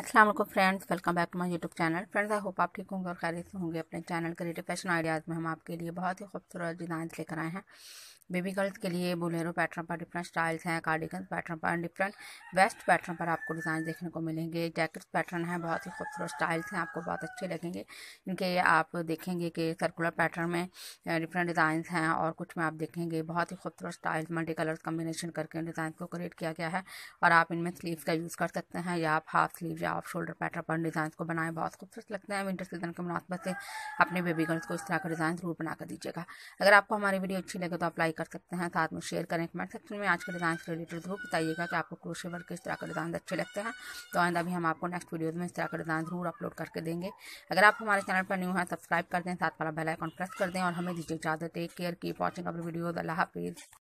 Aslam friends welcome back to my YouTube channel friends I hope आप ठीक होंगे और खैरियत से होंगे अपने चैनल क्रिएटिव फैशन आइडियाज़ में हम आपके लिए बहुत ही खूबसूरत डिज़ाइन लेकर आए हैं बेबी गर्ल्स के लिए बोलेरो पैटर्न पर डिफरेंट स्टाइल्स हैं कार्डिगन पैटर्न पर डिफरेंट वेस्ट पैटर्न पर आपको डिज़ाइन देखने को मिलेंगे जैकेट्स पैटर्न हैं बहुत ही खूबसूरत स्टाइल्स हैं आपको बहुत अच्छे लगेंगे इनके आप देखेंगे कि सर्कुलर पैटर्न में डिफरेंट डिज़ाइंस हैं और कुछ में आप देखेंगे बहुत ही खूबसूरत स्टाइल्स मल्टी कलर्स कम्बिनेशन करके डिज़ाइन को क्रिएट किया गया है और आप इनमें स्लीव का यूज़ कर सकते हैं या आप हाफ स्लीव या आप शोल्डर पैटर्न पर डिज़ाइन को बनाएं बहुत खूबसूरत लगते हैं विंटर सीजन के मुनासबत से अपने बेबी गर्ल्स को इस तरह का डिज़ाइन ज़रूर बना कर दीजिएगा अगर आपको हमारी वीडियो अच्छी लगे तो आप लाइक कर सकते हैं साथ में शेयर करें कमेंट सेक्शन में आज के डिज़ाइन से रिलेटेड जरूर बताइएगा कि आपको क्रोशे वर्क किस तरह के डिज़ाइन अच्छे लगते हैं तो आइंदा भी हम आपको नेक्स्ट वीडियोज़ में इस तरह का डिज़ाइन जरूर अपलोड करके देंगे अगर आप हमारे चैनल पर न्यू है सब्सक्राइब कर दें साथ वाला बेलाइकॉन प्रेस कर दें और हमें दीजिए इजाज़त टेक केयर की वॉचिंग अपनी वीडियोज़ अल्लाह हाफिज़